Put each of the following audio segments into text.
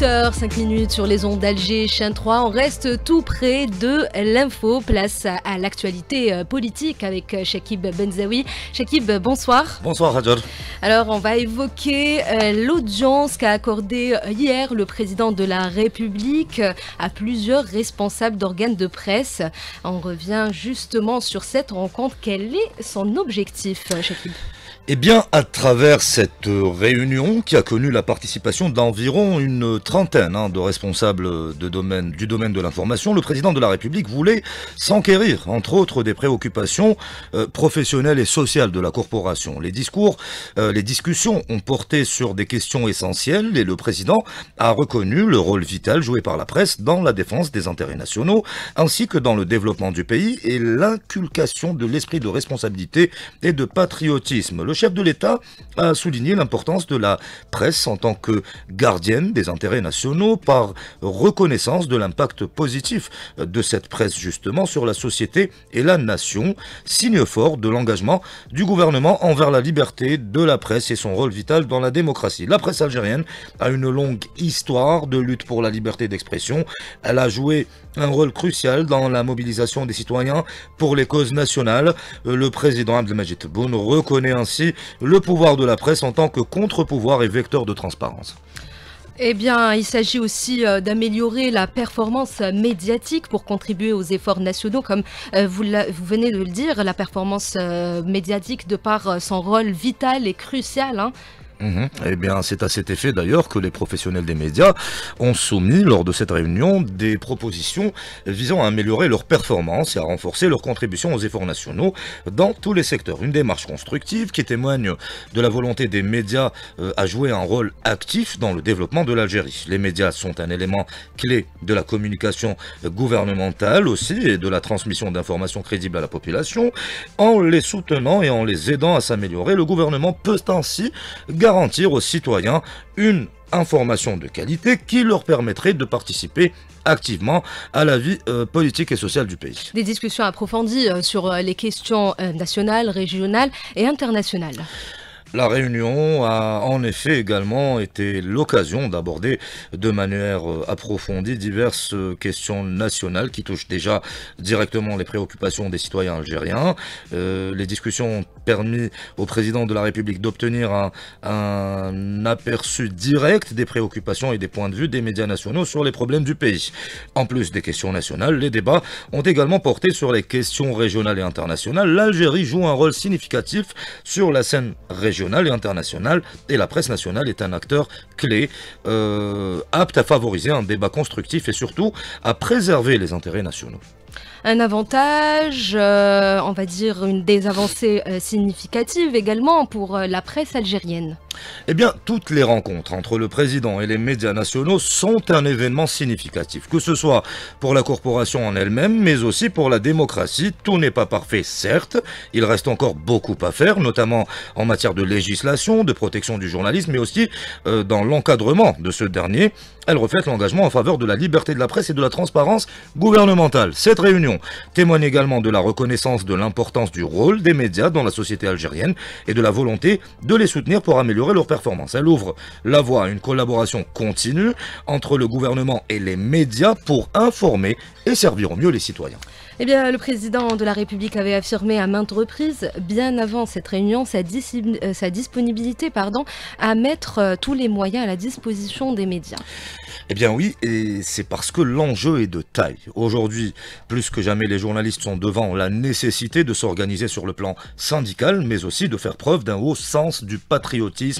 8 h minutes sur les ondes d'Alger, Chaîne 3. On reste tout près de l'info. Place à l'actualité euh, politique avec euh, Shakib Benzaoui. Shakib, bonsoir. Bonsoir, Alors, on va évoquer euh, l'audience qu'a accordée hier le président de la République à plusieurs responsables d'organes de presse. On revient justement sur cette rencontre. Quel est son objectif, Shakib eh bien, à travers cette réunion qui a connu la participation d'environ une trentaine hein, de responsables du domaine de l'information, le président de la République voulait s'enquérir, entre autres, des préoccupations euh, professionnelles et sociales de la corporation. Les discours, euh, les discussions ont porté sur des questions essentielles et le président a reconnu le rôle vital joué par la presse dans la défense des intérêts nationaux, ainsi que dans le développement du pays et l'inculcation de l'esprit de responsabilité et de patriotisme. Le chef de l'État a souligné l'importance de la presse en tant que gardienne des intérêts nationaux par reconnaissance de l'impact positif de cette presse justement sur la société et la nation, signe fort de l'engagement du gouvernement envers la liberté de la presse et son rôle vital dans la démocratie. La presse algérienne a une longue histoire de lutte pour la liberté d'expression. Elle a joué un rôle crucial dans la mobilisation des citoyens pour les causes nationales. Euh, le président Abdelmajid Boun reconnaît ainsi le pouvoir de la presse en tant que contre-pouvoir et vecteur de transparence. Eh bien, il s'agit aussi euh, d'améliorer la performance médiatique pour contribuer aux efforts nationaux, comme euh, vous, venez de le dire, la performance euh, médiatique de par son rôle vital et crucial hein. Mhm. Eh bien, c'est à cet effet d'ailleurs que les professionnels des médias ont soumis lors de cette réunion des propositions visant à améliorer leur performance et à renforcer leur contribution aux efforts nationaux dans tous les secteurs. Une démarche constructive qui témoigne de la volonté des médias euh, à jouer un rôle actif dans le développement de l'Algérie. Les médias sont un élément clé de la communication gouvernementale aussi et de la transmission d'informations crédibles à la population. En les soutenant et en les aidant à s'améliorer, le gouvernement peut ainsi garder garantir aux citoyens une information de qualité qui leur permettrait de participer activement à la vie euh, politique et sociale du pays. Des discussions approfondies euh, sur euh, les questions nationales, régionales et internationales. La réunion a en effet également été l'occasion d'aborder de manière euh, approfondie diverses questions nationales qui touchent déjà directement les préoccupations des citoyens algériens. Euh, les discussions ont permis au président de la République d'obtenir un, un, aperçu direct des préoccupations et des points de vue des médias nationaux sur les problèmes du pays. En plus des questions nationales, les débats ont également porté sur les questions régionales et internationales. L'Algérie joue un rôle significatif sur la scène régionale et internationale, et la presse nationale est un acteur clé, euh, apte à favoriser un débat constructif et surtout à préserver les intérêts nationaux un avantage, euh, on va dire une des avancées euh, significatives également pour la presse algérienne. Eh bien, toutes les rencontres entre le président et les médias nationaux sont un événement significatif, que ce soit pour la corporation en elle-même, mais aussi pour la démocratie. Tout n'est pas parfait, certes, il reste encore beaucoup à faire, notamment en matière de législation, de protection du journalisme, mais aussi euh, dans l'encadrement de ce dernier. Elle reflète l'engagement en faveur de la liberté de la presse et de la transparence gouvernementale. Cette réunion témoigne également de la reconnaissance de l'importance du rôle des médias dans la société algérienne et de la volonté de les soutenir pour améliorer leur performance. Elle ouvre la voie à une collaboration continue entre le gouvernement et les médias pour informer et servir au mieux les citoyens. Eh bien, le président de la République avait affirmé à maintes reprises, bien avant cette réunion, sa, euh, sa disponibilité pardon, à mettre euh, tous les moyens à la disposition des médias. Eh bien oui, et c'est parce que l'enjeu est de taille. Aujourd'hui, plus que jamais, les journalistes sont devant la nécessité de s'organiser sur le plan syndical, mais aussi de faire preuve d'un haut sens du patriotisme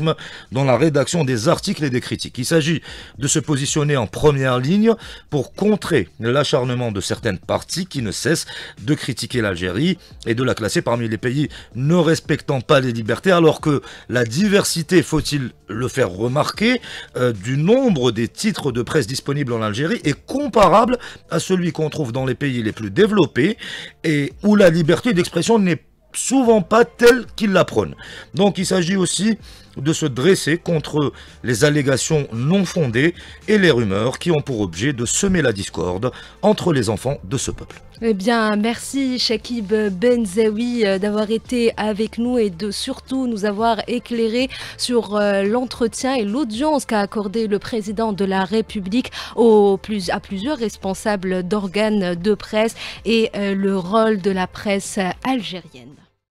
dans la rédaction des articles et des critiques. Il s'agit de se positionner en première ligne pour contrer l'acharnement de certaines parties qui ne cessent de critiquer l'Algérie et de la classer parmi les pays ne respectant pas les libertés, alors que la diversité, faut-il le faire remarquer, euh, du nombre des titres de presse disponibles en Algérie est comparable à celui qu'on trouve dans les pays les plus développés et où la liberté d'expression n'est souvent pas telle qu'ils la Donc il s'agit aussi de se dresser contre les allégations non fondées et les rumeurs qui ont pour objet de semer la discorde entre les enfants de ce peuple. Eh bien, merci Shakib Benzaoui euh, d'avoir été avec nous et de surtout nous avoir éclairé sur euh, l'entretien et l'audience qu'a accordé le président de la République aux plus, à plusieurs responsables d'organes de presse et euh, le rôle de la presse algérienne.